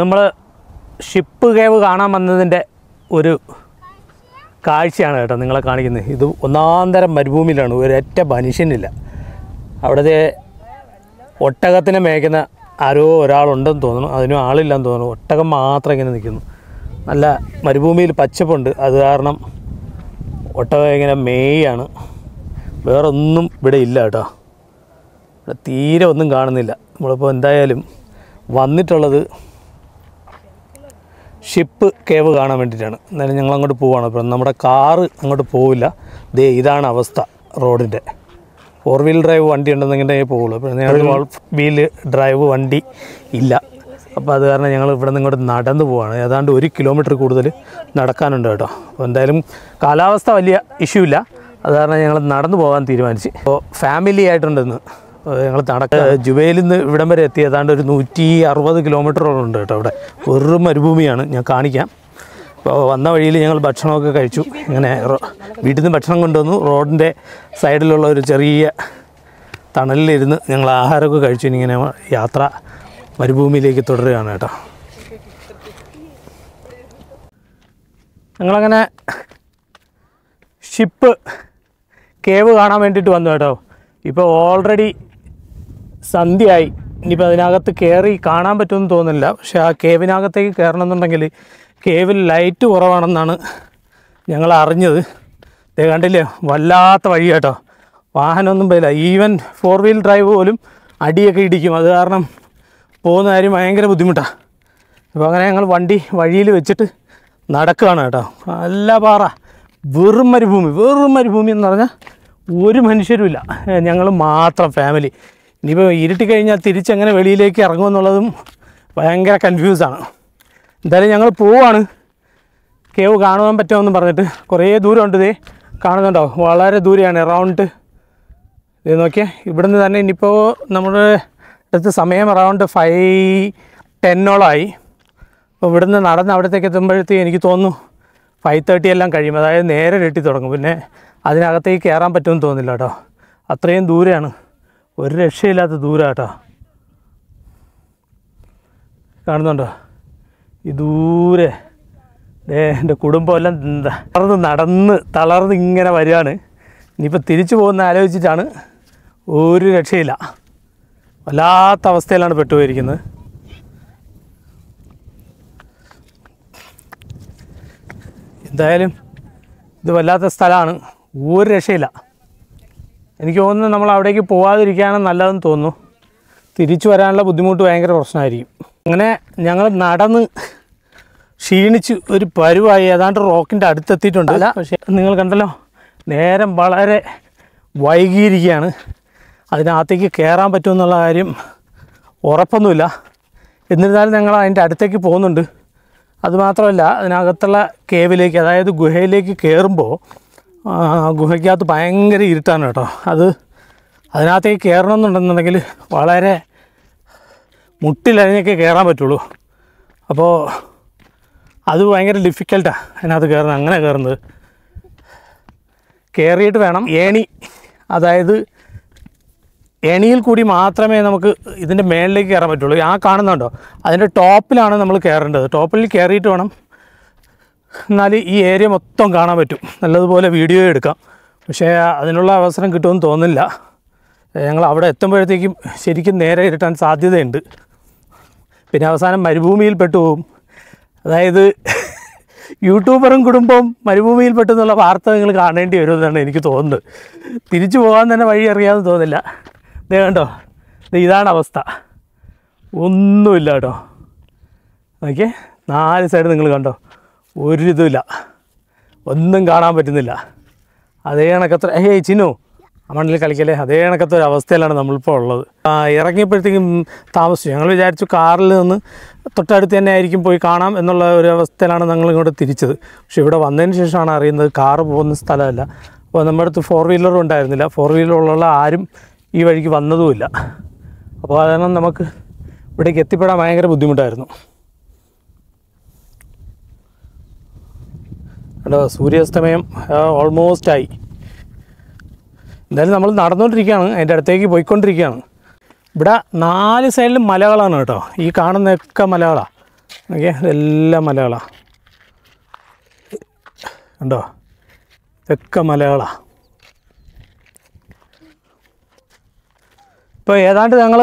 നമ്മൾ ship cave കാണാൻ വന്നതിൻ്റെ ഒരു കാഴ്ചയാണ് കേട്ടോ നിങ്ങളെ കാണിക്കുന്നത് ഇത് ഒന്നാന്തരം മരുഭൂമിയിലാണ് ഒരൊറ്റ മനുഷ്യനില്ല അവിടുത്തെ ഒട്ടകത്തിനെ മേയ്ക്കുന്ന ആരോ ഒരാളുണ്ടെന്ന് തോന്നുന്നു അതിനും ആളില്ലെന്ന് തോന്നുന്നു ഒട്ടകം മാത്രം ഇങ്ങനെ നിൽക്കുന്നു നല്ല മരുഭൂമിയിൽ പച്ചപ്പുണ്ട് അത് കാരണം ഒട്ടകം ഇങ്ങനെ മേയാണ് വേറെ ഒന്നും ഇവിടെ ഇല്ല കേട്ടോ ഇവിടെ തീരെ ഒന്നും കാണുന്നില്ല നമ്മളിപ്പോൾ എന്തായാലും വന്നിട്ടുള്ളത് ഷിപ്പ് കേവ് കാണാൻ വേണ്ടിയിട്ടാണ് എന്നാലും ഞങ്ങൾ അങ്ങോട്ട് പോവാണ് അപ്പം നമ്മുടെ കാറ് അങ്ങോട്ട് പോവില്ല ദേ ഇതാണ് അവസ്ഥ റോഡിൻ്റെ ഫോർ വീൽ ഡ്രൈവ് വണ്ടി ഉണ്ടെന്നെങ്കിലേ പോവുള്ളൂ അപ്പം ഞങ്ങൾ വോൾഫ് വീൽ ഡ്രൈവ് വണ്ടി ഇല്ല അപ്പോൾ അത് കാരണം ഞങ്ങൾ ഇവിടെ നിന്ന് ഇങ്ങോട്ട് നടന്നു പോവാണ് ഏതാണ്ട് ഒരു കിലോമീറ്റർ കൂടുതൽ നടക്കാനുണ്ട് കേട്ടോ അപ്പോൾ എന്തായാലും കാലാവസ്ഥ വലിയ ഇഷ്യൂ ഇല്ല അത് കാരണം ഞങ്ങൾ നടന്നു പോകാൻ തീരുമാനിച്ചു അപ്പോൾ ഫാമിലി ആയിട്ടുണ്ടെന്ന് ഞങ്ങൾ നടക്ക ജുബയിൽ നിന്ന് ഇവിടം വരെ എത്തി ഏതാണ്ട് ഒരു നൂറ്റി അറുപത് കിലോമീറ്ററോളം ഉണ്ട് കേട്ടോ അവിടെ വെറും മരുഭൂമിയാണ് ഞാൻ കാണിക്കാം അപ്പോൾ വന്ന വഴിയിൽ ഞങ്ങൾ ഭക്ഷണമൊക്കെ കഴിച്ചു ഇങ്ങനെ വീട്ടിൽ നിന്ന് ഭക്ഷണം കൊണ്ടുവന്നു റോഡിൻ്റെ സൈഡിലുള്ള ഒരു ചെറിയ തണലിലിരുന്ന് ഞങ്ങൾ ആഹാരമൊക്കെ കഴിച്ചു ഇങ്ങനെ യാത്ര മരുഭൂമിയിലേക്ക് തുടരുകയാണ് കേട്ടോ ഞങ്ങളങ്ങനെ ഷിപ്പ് കേവ് കാണാൻ വേണ്ടിയിട്ട് വന്നു കേട്ടോ ഇപ്പോൾ ഓൾറെഡി സന്ധ്യയായി ഇനിയിപ്പോൾ അതിനകത്ത് കയറി കാണാൻ പറ്റുമെന്ന് തോന്നുന്നില്ല പക്ഷേ ആ കേവിനകത്തേക്ക് കയറണം എന്നുണ്ടെങ്കിൽ കേവിൽ ലൈറ്റ് കുറവാണെന്നാണ് ഞങ്ങൾ അറിഞ്ഞത് കണ്ടില്ലേ വല്ലാത്ത വഴി കേട്ടോ വാഹനമൊന്നും പോയില്ല ഈവൻ ഫോർ വീൽ ഡ്രൈവ് പോലും അടിയൊക്കെ ഇടിക്കും അത് കാരണം പോകുന്ന കാര്യം ഭയങ്കര ബുദ്ധിമുട്ടാണ് അപ്പോൾ അങ്ങനെ ഞങ്ങൾ വണ്ടി വഴിയിൽ വെച്ചിട്ട് നടക്കുകയാണ് കേട്ടോ നല്ല പാറ വെറും മരുഭൂമി വെറും മരുഭൂമി എന്ന് പറഞ്ഞാൽ ഒരു മനുഷ്യരുമില്ല ഞങ്ങൾ മാത്രം ഫാമിലി ഇനിയിപ്പോൾ ഇരുട്ടി കഴിഞ്ഞാൽ തിരിച്ചെങ്ങനെ വെളിയിലേക്ക് ഇറങ്ങുമെന്നുള്ളതും ഭയങ്കര കൺഫ്യൂസാണ് എന്തായാലും ഞങ്ങൾ പോവാണ് കേവ് കാണുവാൻ പറ്റുമെന്ന് പറഞ്ഞിട്ട് കുറേ ദൂരമുണ്ട് ഇതേ കാണുന്നുണ്ടോ വളരെ ദൂരെയാണ് റൗണ്ട് ഇത് നോക്കിയാൽ ഇവിടുന്ന് തന്നെ ഇനിയിപ്പോൾ നമ്മുടെ അടുത്ത് സമയം അറൗണ്ട് ഫൈവ് ടെന്നോളമായി അപ്പോൾ ഇവിടുന്ന് നടന്ന് അവിടത്തേക്ക് എത്തുമ്പോഴത്തേക്ക് എനിക്ക് തോന്നുന്നു ഫൈവ് തേർട്ടി എല്ലാം കഴിയും അതായത് നേരെ കെട്ടി തുടങ്ങും പിന്നെ അതിനകത്തേക്ക് കയറാൻ പറ്റുമെന്ന് തോന്നുന്നില്ല കേട്ടോ അത്രയും ദൂരെയാണ് ഒരു രക്ഷയില്ലാത്ത ദൂരാട്ടോ കാണുന്നുണ്ടോ ഈ ദൂരെ ഏ എൻ്റെ കുടുംബമെല്ലാം തളർന്ന് നടന്ന് തളർന്ന് ഇങ്ങനെ വരികയാണ് ഇനിയിപ്പോൾ തിരിച്ചു പോകുന്ന ആലോചിച്ചിട്ടാണ് ഒരു രക്ഷയില്ല വല്ലാത്ത അവസ്ഥയിലാണ് പെട്ടുപോയിരിക്കുന്നത് എന്തായാലും ഇത് വല്ലാത്ത സ്ഥലമാണ് ഒരു രക്ഷയില്ല എനിക്ക് തോന്നുന്നു നമ്മൾ അവിടേക്ക് പോവാതിരിക്കുകയാണ് നല്ലതെന്ന് തോന്നുന്നു തിരിച്ചു വരാനുള്ള ബുദ്ധിമുട്ട് ഭയങ്കര പ്രശ്നമായിരിക്കും അങ്ങനെ ഞങ്ങൾ നടന്ന് ക്ഷീണിച്ച് ഒരു പരുവായി ഏതാണ്ട് റോക്കിൻ്റെ അടുത്തെത്തിയിട്ടുണ്ട് അല്ല പക്ഷേ നിങ്ങൾ കണ്ടല്ലോ നേരം വളരെ വൈകിയിരിക്കുകയാണ് അതിനകത്തേക്ക് കയറാൻ പറ്റുമെന്നുള്ള കാര്യം ഉറപ്പൊന്നുമില്ല എന്നിരുന്നാലും ഞങ്ങൾ അതിൻ്റെ അടുത്തേക്ക് പോകുന്നുണ്ട് അതുമാത്രമല്ല അതിനകത്തുള്ള കേവിലേക്ക് അതായത് ഗുഹയിലേക്ക് കയറുമ്പോൾ ഗുഹയ്ക്കകത്ത് ഭയങ്കര ഇരുട്ടാണ് കേട്ടോ അത് അതിനകത്തേക്ക് എന്നുണ്ടെന്നുണ്ടെങ്കിൽ വളരെ മുട്ടിലരിഞ്ഞൊക്കെ കയറാൻ പറ്റുള്ളൂ അപ്പോൾ അത് ഭയങ്കര ഡിഫിക്കൽട്ടാണ് അതിനകത്ത് കയറുന്നത് അങ്ങനെ കയറുന്നത് കയറിയിട്ട് വേണം ഏണി അതായത് എണിയിൽ കൂടി മാത്രമേ നമുക്ക് ഇതിൻ്റെ മേളിലേക്ക് കയറാൻ പറ്റുള്ളൂ ആ കാണുന്നുണ്ടോ അതിൻ്റെ ടോപ്പിലാണ് നമ്മൾ കയറേണ്ടത് ടോപ്പിൽ കയറിയിട്ട് വേണം എന്നാൽ ഈ ഏരിയ മൊത്തം കാണാൻ പറ്റും നല്ലതുപോലെ വീഡിയോ എടുക്കാം പക്ഷേ അതിനുള്ള അവസരം കിട്ടുമെന്ന് തോന്നുന്നില്ല ഞങ്ങൾ അവിടെ എത്തുമ്പോഴത്തേക്കും ശരിക്കും നേരെ ഇരുട്ടാൻ സാധ്യതയുണ്ട് പിന്നെ അവസാനം മരുഭൂമിയിൽ പെട്ടുപോകും അതായത് യൂട്യൂബറും കുടുംബവും മരുഭൂമിയിൽ പെട്ടെന്നുള്ള വാർത്ത നിങ്ങൾ കാണേണ്ടി വരുമെന്നാണ് എനിക്ക് തോന്നുന്നത് തിരിച്ചു പോകാൻ തന്നെ വഴി അറിയാമെന്ന് തോന്നില്ല ഇതേ കണ്ടോ ഇതാണ് അവസ്ഥ ഒന്നുമില്ല കേട്ടോ ഓക്കെ നാല് സൈഡ് നിങ്ങൾ കണ്ടോ ഒരിതുമില്ല ഒന്നും കാണാൻ പറ്റുന്നില്ല അതേ കണക്കത്ര ഏ ചിനു മണ്ണിൽ കളിക്കല്ലേ അതേ കണക്കത്തെ ഒരു അവസ്ഥയിലാണ് നമ്മളിപ്പോൾ ഉള്ളത് ഇറങ്ങിയപ്പോഴത്തേക്കും താമസിച്ചു ഞങ്ങൾ വിചാരിച്ചു കാറിൽ നിന്ന് തൊട്ടടുത്ത് തന്നെ ആയിരിക്കും പോയി കാണാം എന്നുള്ള ഒരു അവസ്ഥയിലാണ് ഞങ്ങൾ ഇങ്ങോട്ട് തിരിച്ചത് പക്ഷെ ഇവിടെ വന്നതിന് ശേഷമാണ് അറിയുന്നത് കാറ് പോകുന്ന സ്ഥലമല്ല അപ്പോൾ നമ്മുടെ അടുത്ത് ഫോർ വീലർ ഉണ്ടായിരുന്നില്ല ഫോർ വീലറുള്ള ആരും ഈ വഴിക്ക് വന്നതുമില്ല അപ്പോൾ അതുകാരണം നമുക്ക് ഇവിടേക്ക് എത്തിപ്പെടാൻ ഭയങ്കര ബുദ്ധിമുട്ടായിരുന്നു കേട്ടോ സൂര്യാസ്തമയം ഓൾമോസ്റ്റ് ആയി എന്തായാലും നമ്മൾ നടന്നുകൊണ്ടിരിക്കുകയാണ് അതിൻ്റെ അടുത്തേക്ക് പോയിക്കൊണ്ടിരിക്കുകയാണ് ഇവിടെ നാല് സൈഡിലും മലകളാണ് കേട്ടോ ഈ കാണുന്നൊക്കെ മലകളാണ് ഓക്കെ ഇതെല്ലാം മലകളാണ് ഉണ്ടോ ഇതൊക്കെ മലകളാണ് ഇപ്പോൾ ഏതാണ്ട് ഞങ്ങൾ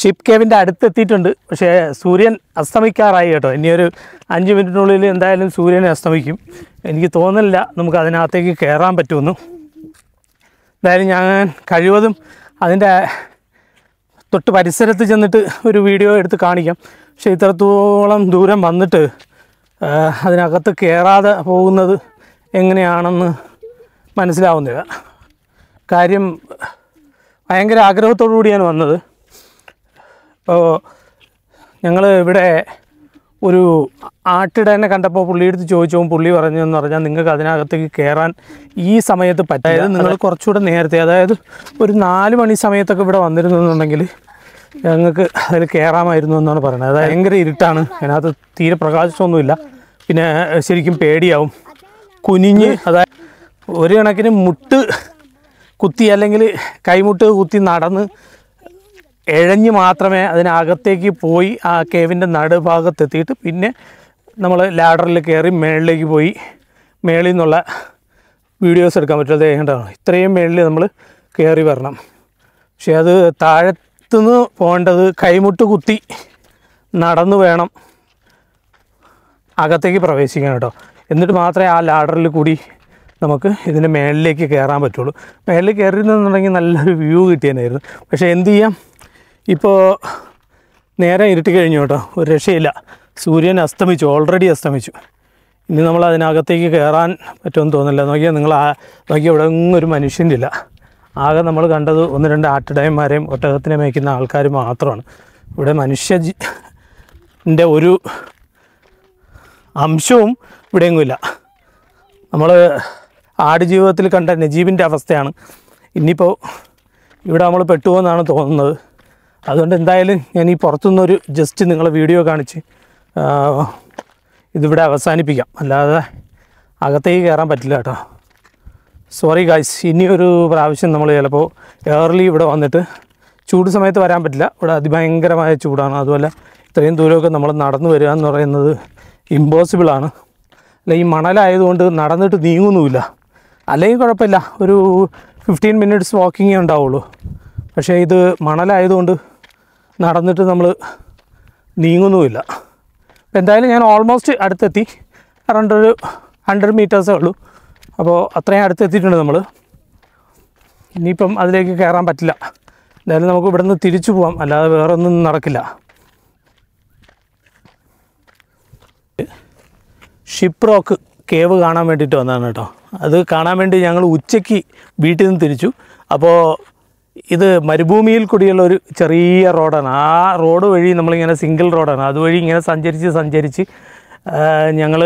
ഷിപ്പ് കേവിൻ്റെ അടുത്തെത്തിയിട്ടുണ്ട് പക്ഷേ സൂര്യൻ അസ്തമിക്കാറായി കേട്ടോ ഇനിയൊരു അഞ്ച് മിനിറ്റിനുള്ളിൽ എന്തായാലും സൂര്യനെ അസ്തമിക്കും എനിക്ക് തോന്നുന്നില്ല നമുക്ക് അതിനകത്തേക്ക് കയറാൻ പറ്റുമെന്ന് എന്തായാലും ഞാൻ കഴിവതും അതിൻ്റെ തൊട്ട് പരിസരത്ത് ചെന്നിട്ട് ഒരു വീഡിയോ എടുത്ത് കാണിക്കാം പക്ഷെ ഇത്രത്തോളം ദൂരം വന്നിട്ട് അതിനകത്ത് കയറാതെ പോകുന്നത് എങ്ങനെയാണെന്ന് മനസ്സിലാവുന്നില്ല കാര്യം ഭയങ്കര ആഗ്രഹത്തോടു കൂടിയാണ് വന്നത് അപ്പോൾ ഞങ്ങൾ ഇവിടെ ഒരു ആട്ടിടനെ കണ്ടപ്പോൾ പുള്ളിയെടുത്ത് ചോദിച്ചപ്പോൾ പുള്ളി പറഞ്ഞതെന്ന് പറഞ്ഞാൽ നിങ്ങൾക്ക് അതിനകത്തേക്ക് കയറാൻ ഈ സമയത്ത് പറ്റായത് നിങ്ങൾ കുറച്ചുകൂടെ നേരത്തെ അതായത് ഒരു നാല് മണി സമയത്തൊക്കെ ഇവിടെ വന്നിരുന്നുണ്ടെങ്കിൽ ഞങ്ങൾക്ക് അതിൽ കയറാമായിരുന്നു എന്നാണ് പറയുന്നത് അത് ഭയങ്കര ഇരുട്ടാണ് അതിനകത്ത് തീരെ പ്രകാശിച്ചൊന്നുമില്ല പിന്നെ ശരിക്കും പേടിയാവും കുനിഞ്ഞ് അതായത് ഒരു കണക്കിന് മുട്ട് കുത്തി അല്ലെങ്കിൽ കൈമുട്ട് കുത്തി നടന്ന് എഴഞ്ഞ് മാത്രമേ അതിനകത്തേക്ക് പോയി ആ കേവിൻ്റെ എത്തിയിട്ട് പിന്നെ നമ്മൾ ലാഡറിൽ കയറി മേളിലേക്ക് പോയി മേളിൽ നിന്നുള്ള വീഡിയോസ് എടുക്കാൻ പറ്റും അത് ഇത്രയും മേളിൽ നമ്മൾ കയറി വരണം പക്ഷേ അത് താഴത്തുനിന്ന് പോകേണ്ടത് കൈമുട്ട് കുത്തി നടന്നു വേണം അകത്തേക്ക് പ്രവേശിക്കാൻ കേട്ടോ എന്നിട്ട് മാത്രമേ ആ ലാഡറിൽ കൂടി നമുക്ക് ഇതിൻ്റെ മേളിലേക്ക് കയറാൻ പറ്റുള്ളൂ മേളിൽ കയറി നിന്നുണ്ടെങ്കിൽ നല്ലൊരു വ്യൂ കിട്ടിയേനായിരുന്നു പക്ഷേ എന്ത് ചെയ്യാം ഇപ്പോൾ നേരെ ഇരുട്ടി കഴിഞ്ഞു കേട്ടോ ഒരു രക്ഷയില്ല സൂര്യൻ അസ്തമിച്ചു ഓൾറെഡി അസ്തമിച്ചു ഇനി നമ്മൾ അതിനകത്തേക്ക് കയറാൻ പറ്റുമെന്ന് തോന്നില്ല നോക്കിയാൽ നിങ്ങൾ നോക്കിയാൽ ഇവിടെ ഒന്നും ഒരു മനുഷ്യൻ്റെ ഇല്ല ആകെ നമ്മൾ കണ്ടത് ഒന്ന് രണ്ട് ആട്ടിടയന്മാരെയും ഒട്ടകത്തിനെ മേയ്ക്കുന്ന ആൾക്കാർ മാത്രമാണ് ഇവിടെ മനുഷ്യ ൻ്റെ ഒരു അംശവും ഇവിടെയെങ്കില്ല നമ്മൾ ആടുജീവിതത്തിൽ കണ്ട നജീബിൻ്റെ അവസ്ഥയാണ് ഇനിയിപ്പോൾ ഇവിടെ നമ്മൾ പെട്ടുപോകുന്നതാണ് തോന്നുന്നത് അതുകൊണ്ട് എന്തായാലും ഞാൻ ഈ പുറത്തുനിന്നൊരു ജസ്റ്റ് നിങ്ങളെ വീഡിയോ കാണിച്ച് ഇതിവിടെ അവസാനിപ്പിക്കാം അല്ലാതെ അകത്തേക്ക് കയറാൻ പറ്റില്ല കേട്ടോ സോറി ഗായ്സ് ഇനിയൊരു പ്രാവശ്യം നമ്മൾ ചിലപ്പോൾ ഏർലി ഇവിടെ വന്നിട്ട് ചൂട് സമയത്ത് വരാൻ പറ്റില്ല ഇവിടെ അതിഭയങ്കരമായ ചൂടാണ് അതുപോലെ ഇത്രയും ദൂരമൊക്കെ നമ്മൾ നടന്നു വരിക എന്ന് പറയുന്നത് ഇമ്പോസിബിളാണ് അല്ല ഈ മണലായതുകൊണ്ട് നടന്നിട്ട് നീങ്ങുന്നുമില്ല അല്ലെങ്കിൽ കുഴപ്പമില്ല ഒരു ഫിഫ്റ്റീൻ മിനിറ്റ്സ് വാക്കിങ്ങേ ഉണ്ടാവുള്ളൂ പക്ഷേ ഇത് മണലായതുകൊണ്ട് നടന്നിട്ട് നമ്മൾ നീങ്ങുന്നുമില്ല എന്തായാലും ഞാൻ ഓൾമോസ്റ്റ് അടുത്തെത്തി അറൗണ്ട് ഒരു ഹൺഡ്രഡ് മീറ്റേഴ്സേ ഉള്ളൂ അപ്പോൾ അത്രയും അടുത്തെത്തിയിട്ടുണ്ട് നമ്മൾ ഇനിയിപ്പം അതിലേക്ക് കയറാൻ പറ്റില്ല എന്തായാലും നമുക്ക് ഇവിടെ നിന്ന് തിരിച്ചു പോവാം അല്ലാതെ വേറെ ഒന്നും നടക്കില്ല ഷിപ്പ് റോക്ക് കേവ് കാണാൻ വേണ്ടിയിട്ട് വന്നതാണ് കേട്ടോ അത് കാണാൻ വേണ്ടി ഞങ്ങൾ ഉച്ചയ്ക്ക് വീട്ടിൽ നിന്ന് തിരിച്ചു അപ്പോൾ ഇത് മരുഭൂമിയിൽ കൂടിയുള്ള ഒരു ചെറിയ റോഡാണ് ആ റോഡ് വഴി നമ്മളിങ്ങനെ സിംഗിൾ റോഡാണ് അതുവഴി ഇങ്ങനെ സഞ്ചരിച്ച് സഞ്ചരിച്ച് ഞങ്ങൾ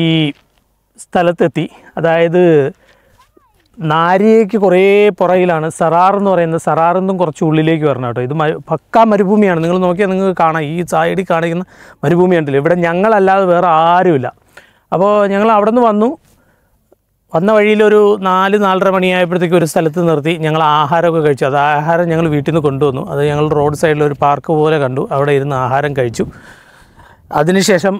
ഈ സ്ഥലത്തെത്തി അതായത് നാരിയേക്ക് കുറേ പുറകിലാണ് സറാർ എന്ന് പറയുന്നത് സറാറിൽ നിന്നും കുറച്ച് ഉള്ളിലേക്ക് വരണം കേട്ടോ ഇത് പക്കാ മരുഭൂമിയാണ് നിങ്ങൾ നോക്കിയാൽ നിങ്ങൾക്ക് കാണാം ഈ സൈഡിൽ കാണിക്കുന്ന മരുഭൂമിയുണ്ടല്ലോ ഇവിടെ ഞങ്ങളല്ലാതെ വേറെ ആരുമില്ല അപ്പോൾ ഞങ്ങൾ അവിടെ നിന്ന് വന്നു വന്ന വഴിയിലൊരു നാല് നാലര മണിയായപ്പോഴത്തേക്ക് ഒരു സ്ഥലത്ത് നിർത്തി ഞങ്ങൾ ആഹാരമൊക്കെ കഴിച്ചു അത് ആഹാരം ഞങ്ങൾ വീട്ടിൽ നിന്ന് കൊണ്ടുവന്നു അത് ഞങ്ങൾ റോഡ് സൈഡിൽ ഒരു പാർക്ക് പോലെ കണ്ടു അവിടെ ഇരുന്ന് ആഹാരം കഴിച്ചു അതിനുശേഷം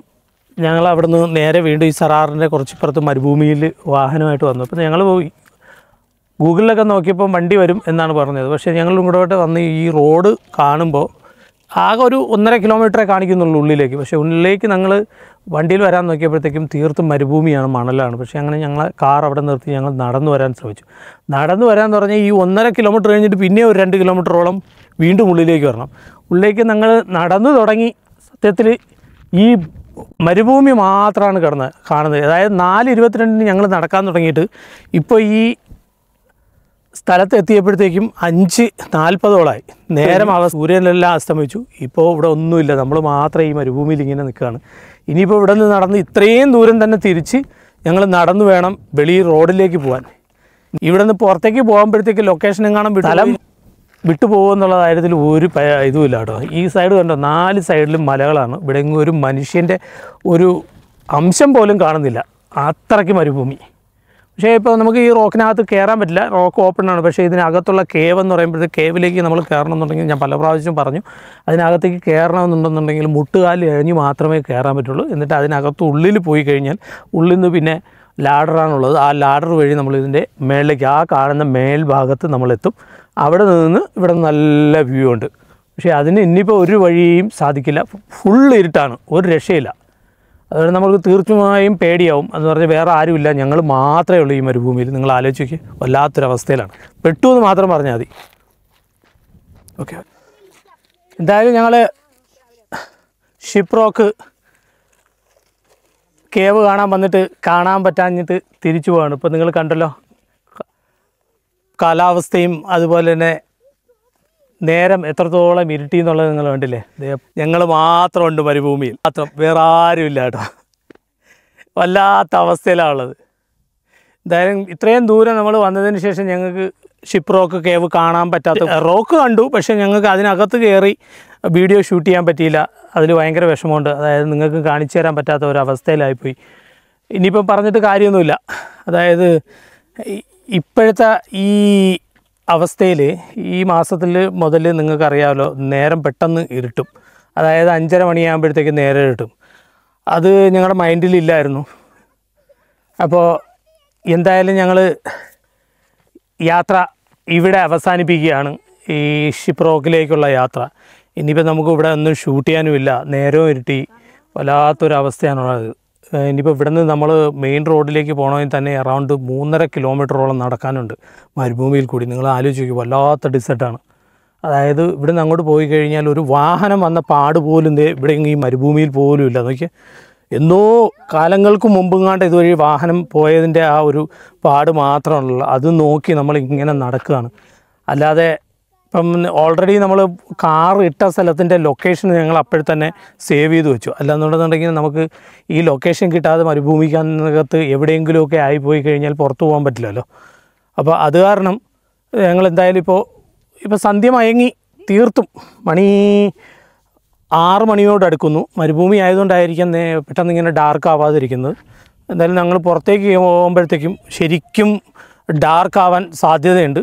ഞങ്ങൾ അവിടെ നിന്ന് നേരെ വീണ്ടും ഈ സറാറിൻ്റെ കുറച്ചിപ്പുറത്ത് മരുഭൂമിയിൽ വാഹനമായിട്ട് വന്നു അപ്പോൾ ഞങ്ങൾ പോയി ഗൂഗിളിലൊക്കെ നോക്കിയപ്പോൾ വണ്ടി വരും എന്നാണ് പറഞ്ഞത് പക്ഷേ ഞങ്ങൾ ഇങ്ങോട്ടോട്ട് വന്ന് ഈ റോഡ് കാണുമ്പോൾ ആകെ ഒരു ഒന്നര കിലോമീറ്ററെ കാണിക്കുന്നുള്ളൂ ഉള്ളിലേക്ക് പക്ഷേ ഉള്ളിലേക്ക് ഞങ്ങൾ വണ്ടിയിൽ വരാൻ നോക്കിയപ്പോഴത്തേക്കും തീർത്തും മരുഭൂമിയാണ് മണലാണ് പക്ഷേ അങ്ങനെ ഞങ്ങൾ കാർ അവിടെ നിർത്തി ഞങ്ങൾ നടന്നു വരാൻ ശ്രമിച്ചു നടന്നു വരാൻ പറഞ്ഞാൽ ഈ ഒന്നര കിലോമീറ്റർ കഴിഞ്ഞിട്ട് പിന്നെ ഒരു രണ്ട് കിലോമീറ്ററോളം വീണ്ടും ഉള്ളിലേക്ക് വരണം ഉള്ളിലേക്ക് ഞങ്ങൾ നടന്നു തുടങ്ങി സത്യത്തിൽ ഈ മരുഭൂമി മാത്രമാണ് കിടന്ന് കാണുന്നത് അതായത് നാല് ഇരുപത്തിരണ്ടിന് ഞങ്ങൾ നടക്കാൻ തുടങ്ങിയിട്ട് ഇപ്പോൾ ഈ സ്ഥലത്ത് എത്തിയപ്പോഴത്തേക്കും അഞ്ച് നാൽപ്പതോളായി നേരം അവ സൂര്യനെല്ലാം അസ്തമിച്ചു ഇപ്പോൾ ഇവിടെ ഒന്നുമില്ല നമ്മൾ മാത്രം ഈ മരുഭൂമിയിൽ ഇങ്ങനെ നിൽക്കുകയാണ് ഇനിയിപ്പോൾ ഇവിടെ നിന്ന് നടന്ന് ഇത്രയും ദൂരം തന്നെ തിരിച്ച് ഞങ്ങൾ നടന്നു വേണം വെളി റോഡിലേക്ക് പോകാൻ ഇവിടെ നിന്ന് പുറത്തേക്ക് പോകുമ്പോഴത്തേക്ക് ലൊക്കേഷനും കാണാൻ സ്ഥലം വിട്ടുപോകും എന്നുള്ള കാര്യത്തിൽ ഒരു ഇതുമില്ല കേട്ടോ ഈ സൈഡ് കണ്ടോ നാല് സൈഡിലും മലകളാണ് ഇവിടെ ഒരു മനുഷ്യൻ്റെ ഒരു അംശം പോലും കാണുന്നില്ല അത്രയ്ക്ക് മരുഭൂമി പക്ഷേ ഇപ്പോൾ നമുക്ക് ഈ റോക്കിനകത്ത് കയറാൻ പറ്റില്ല റോക്ക് ഓപ്പൺ ആണ് പക്ഷേ ഇതിനകത്തുള്ള കേവ് എന്ന് പറയുമ്പോഴത്തെ കേവിലേക്ക് നമ്മൾ കയറണമെന്നുണ്ടെങ്കിൽ ഞാൻ പല പ്രാവശ്യം പറഞ്ഞു അതിനകത്തേക്ക് കയറണമെന്നുണ്ടെന്നുണ്ടെങ്കിൽ മുട്ടുകാല് കഴിഞ്ഞ് മാത്രമേ കയറാൻ പറ്റുള്ളൂ എന്നിട്ട് അതിനകത്ത് ഉള്ളിൽ പോയി കഴിഞ്ഞാൽ ഉള്ളിൽ നിന്ന് പിന്നെ ലാഡറാണുള്ളത് ആ ലാഡർ വഴി നമ്മൾ ഇതിൻ്റെ മേളിലേക്ക് ആ കാണുന്ന മേൽഭാഗത്ത് നമ്മളെത്തും അവിടെ നിന്ന് ഇവിടെ നല്ല വ്യൂ ഉണ്ട് പക്ഷേ അതിന് ഇനിയിപ്പോൾ ഒരു വഴിയും സാധിക്കില്ല ഫുൾ ഇരുട്ടാണ് ഒരു രക്ഷയില്ല അതുപോലെ നമുക്ക് തീർച്ചയായും പേടിയാവും എന്ന് പറഞ്ഞാൽ വേറെ ആരുമില്ല ഞങ്ങൾ മാത്രമേ ഉള്ളൂ ഈ മരുഭൂമിയിൽ നിങ്ങൾ ആലോചിക്കുക വല്ലാത്തൊരവസ്ഥയിലാണ് പെട്ടു എന്ന് മാത്രം പറഞ്ഞാൽ മതി ഓക്കെ എന്തായാലും ഞങ്ങൾ ഷിപ്പ് റോക്ക് കേവ് കാണാൻ വന്നിട്ട് കാണാൻ പറ്റാഞ്ഞിട്ട് തിരിച്ചു പോവാണ് ഇപ്പം നിങ്ങൾ കണ്ടല്ലോ കാലാവസ്ഥയും അതുപോലെ തന്നെ നേരം എത്രത്തോളം ഇരുട്ടി എന്നുള്ളത് നിങ്ങൾ കണ്ടില്ലേ ഞങ്ങൾ മാത്രമുണ്ട് മരുഭൂമിയിൽ മാത്രം വേറെ ആരുമില്ല കേട്ടോ വല്ലാത്ത അവസ്ഥയിലാണ് ഉള്ളത് എന്തായാലും ഇത്രയും ദൂരം നമ്മൾ വന്നതിന് ശേഷം ഞങ്ങൾക്ക് ഷിപ്പ് റോക്ക് കേവ് കാണാൻ പറ്റാത്ത റോക്ക് കണ്ടു പക്ഷേ ഞങ്ങൾക്ക് അതിനകത്ത് കയറി വീഡിയോ ഷൂട്ട് ചെയ്യാൻ പറ്റിയില്ല അതിൽ ഭയങ്കര വിഷമമുണ്ട് അതായത് നിങ്ങൾക്ക് കാണിച്ചു തരാൻ പറ്റാത്ത ഒരു ഇനിയിപ്പം പറഞ്ഞിട്ട് കാര്യമൊന്നുമില്ല അതായത് ഇപ്പോഴത്തെ ഈ അവസ്ഥയിൽ ഈ മാസത്തിൽ മുതൽ നിങ്ങൾക്കറിയാമല്ലോ നേരം പെട്ടെന്ന് ഇരുട്ടും അതായത് അഞ്ചര മണിയാകുമ്പോഴത്തേക്ക് നേരെ ഇരുട്ടും അത് ഞങ്ങളുടെ മൈൻഡിലില്ലായിരുന്നു അപ്പോൾ എന്തായാലും ഞങ്ങൾ യാത്ര ഇവിടെ അവസാനിപ്പിക്കുകയാണ് ഈ ഷിപ്പ് റോക്കിലേക്കുള്ള യാത്ര ഇനിയിപ്പോൾ നമുക്ക് ഇവിടെ ഒന്നും ഷൂട്ട് ചെയ്യാനുമില്ല നേരവും ഇരുട്ടി വല്ലാത്തൊരവസ്ഥയാണുള്ളത് ഇനിയിപ്പോൾ ഇവിടുന്ന് നമ്മൾ മെയിൻ റോഡിലേക്ക് പോകണമെങ്കിൽ തന്നെ അറൗണ്ട് മൂന്നര കിലോമീറ്ററോളം നടക്കാനുണ്ട് മരുഭൂമിയിൽ കൂടി നിങ്ങൾ ആലോചിച്ച് നോക്കി വല്ലാത്ത ഡിസർട്ടാണ് അതായത് ഇവിടെ നിന്ന് അങ്ങോട്ട് പോയി കഴിഞ്ഞാൽ ഒരു വാഹനം വന്ന പാട് പോലും ഇവിടെ ഈ മരുഭൂമിയിൽ പോലും ഇല്ല നോക്കിയാൽ എന്നോ കാലങ്ങൾക്ക് മുമ്പെങ്ങാണ്ട് ഇതുവഴി വാഹനം പോയതിൻ്റെ ആ ഒരു പാട് മാത്രമല്ല അത് നോക്കി നമ്മൾ ഇങ്ങനെ നടക്കുകയാണ് അല്ലാതെ ഓൾറെഡി നമ്മൾ കാർ ഇട്ട സ്ഥലത്തിൻ്റെ ലൊക്കേഷൻ ഞങ്ങൾ അപ്പോഴെ തന്നെ സേവ് ചെയ്ത് വെച്ചു അല്ലാന്നുണ്ടെന്നുണ്ടെങ്കിൽ നമുക്ക് ഈ ലൊക്കേഷൻ കിട്ടാതെ മരുഭൂമിക്കകത്ത് എവിടെയെങ്കിലുമൊക്കെ ആയിപ്പോയി കഴിഞ്ഞാൽ പുറത്തു പോകാൻ പറ്റില്ലല്ലോ അപ്പോൾ അത് കാരണം ഞങ്ങൾ എന്തായാലും ഇപ്പോൾ ഇപ്പോൾ സന്ധ്യ മയങ്ങി തീർത്തും മണി ആറ് മണിയോട് അടുക്കുന്നു മരുഭൂമി ആയതുകൊണ്ടായിരിക്കും പെട്ടെന്ന് ഇങ്ങനെ ഡാർക്ക് ആവാതിരിക്കുന്നത് എന്തായാലും ഞങ്ങൾ പുറത്തേക്ക് പോകുമ്പോഴത്തേക്കും ശരിക്കും ഡാർക്ക് ആവാൻ സാധ്യതയുണ്ട്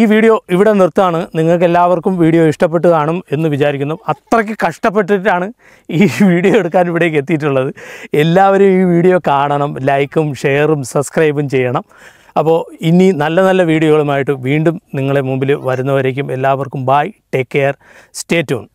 ഈ വീഡിയോ ഇവിടെ നിർത്താണ് നിങ്ങൾക്ക് എല്ലാവർക്കും വീഡിയോ ഇഷ്ടപ്പെട്ട് കാണും എന്ന് വിചാരിക്കുന്നു അത്രയ്ക്ക് കഷ്ടപ്പെട്ടിട്ടാണ് ഈ വീഡിയോ എടുക്കാൻ ഇവിടേക്ക് എത്തിയിട്ടുള്ളത് എല്ലാവരും ഈ വീഡിയോ കാണണം ലൈക്കും ഷെയറും സബ്സ്ക്രൈബും ചെയ്യണം അപ്പോൾ ഇനി നല്ല നല്ല വീഡിയോകളുമായിട്ട് വീണ്ടും നിങ്ങളെ മുമ്പിൽ വരുന്നവരേക്കും എല്ലാവർക്കും bye take care stay tune